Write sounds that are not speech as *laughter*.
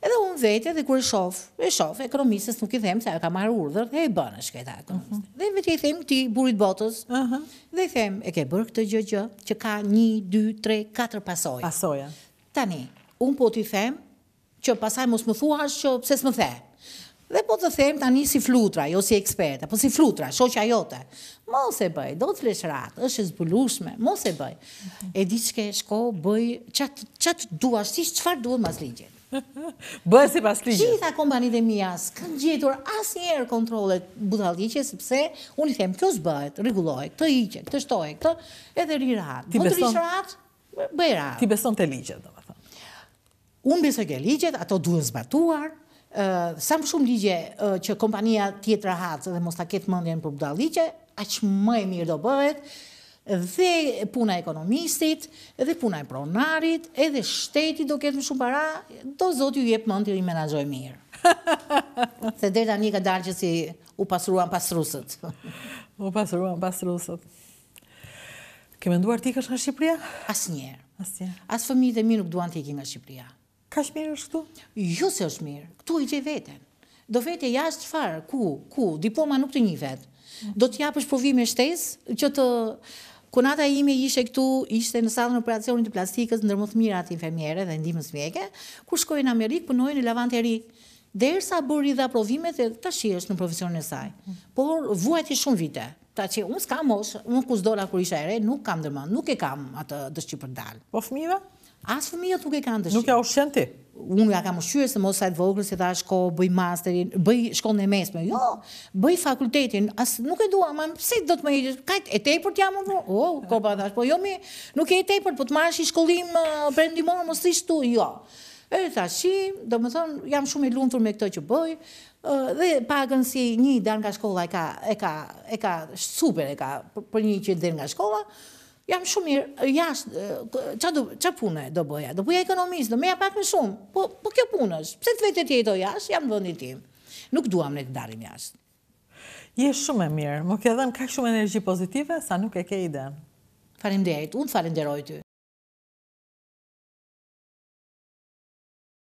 Edhe unë vetë dhe kur e shof, e shof ekonomistës nuk i them se ajo ka marrë urdhër, e bën as këta ekonomistë. Uh mhm. -huh. Dhe vetë i them ti burit botës. Uh mhm. -huh. Dhe i them e ke bërë këtë gjë gjë që ka 1 2 3 4 pasoja. Pasoja. Tani, un po ti them që pasaj mos më thuash që pse s'më the. Dhe po të them tani si flutra, jo si eksperta, po si flutra, shoqja jote. Mos e bëj, do të flesh rat, është e zbulushme, mos e bëj. Uh mhm. -huh. E di çka shko, bëj çat çat duash, si, çfarë duhet *laughs* Bërë si pas ligjë. Gjitha kompanit e mija s'kanë gjetur asë njerë kontrolet budalicje, sepse unë i them, kjo s'bëhet, regulloj, këtë i që, këtë shtoj, këtë edhe rirat. Ti beson? Këtë Ti beson të ligjët, dhe më thëmë. Unë beson të ligjët, ato duhet zbatuar, sa më shumë ligje që kompania tjetër rahatë dhe mos ta ketë mëndjen për budalicje, aqë më e mirë do bëhet, dhe puna ekonomistit, dhe puna e pronarit, edhe shtetit do këtë më shumë para, do zotë ju jepë mëndë të i menazhoj mirë. *laughs* Se dhe da një ka dalë që si u pasruan pasrusët. U pasruan pasrusët. Këmë nduar ti kësh nga Shqipria? As njerë. As fëmi dhe mi nuk duan të iki nga Shqipria. Ka shmirë është këtu? Ju jo se është mirë, këtu i gjej veten. Do vete jashtë farë, ku, ku, diploma nuk të një vetë. Do të japë shtesë, që të Kunata ime ishte këtu, ishte në sallën e operacionit të plastikës, ndër më mirat infermiere dhe ndihmës mjeke, kur shkoi në Amerikë punoi në lavanderi. Derisa bëri dha provimet dhe tash është në profesionin e saj. Por vuajti shumë vite. Ta që unë s'kam mosh, unë kus dola kur isha ere, nuk kam dërmën, nuk e kam atë dështë për Po fëmive? Asë fëmija të nuk e ka dëshirë. Nuk e au ti? Unë ja ka më se mos sajtë vogërë, se dha shko, bëj masterin, bëj shko në mesme, jo, bëj fakultetin, as nuk e dua, ma më do të më heqë, kajtë e tej për të jamë, o, ko pa dha shpo, jo mi, nuk e tej për po të marrë shi shkollim për mos të ishtu, jo. E të ta shi, do më thonë, jam shumë i lunëtur me këto që bëj, dhe pagën si një dhe nga shkolla e ka, e ka, e ka, super e ka, për një që dhe nga shkolla, jam shumë mirë, jashtë, që punë do bëja? Do bëja ekonomisë, do meja pak me shumë, po, po kjo punës, pëse të vetë tjeto jashtë, jam në vëndin tim. Nuk duham në të darim jashtë. Je shumë e mirë, më kjo dhe në ka shumë energi pozitive, sa nuk e ke ide. Farim dhejtë, unë farim deroj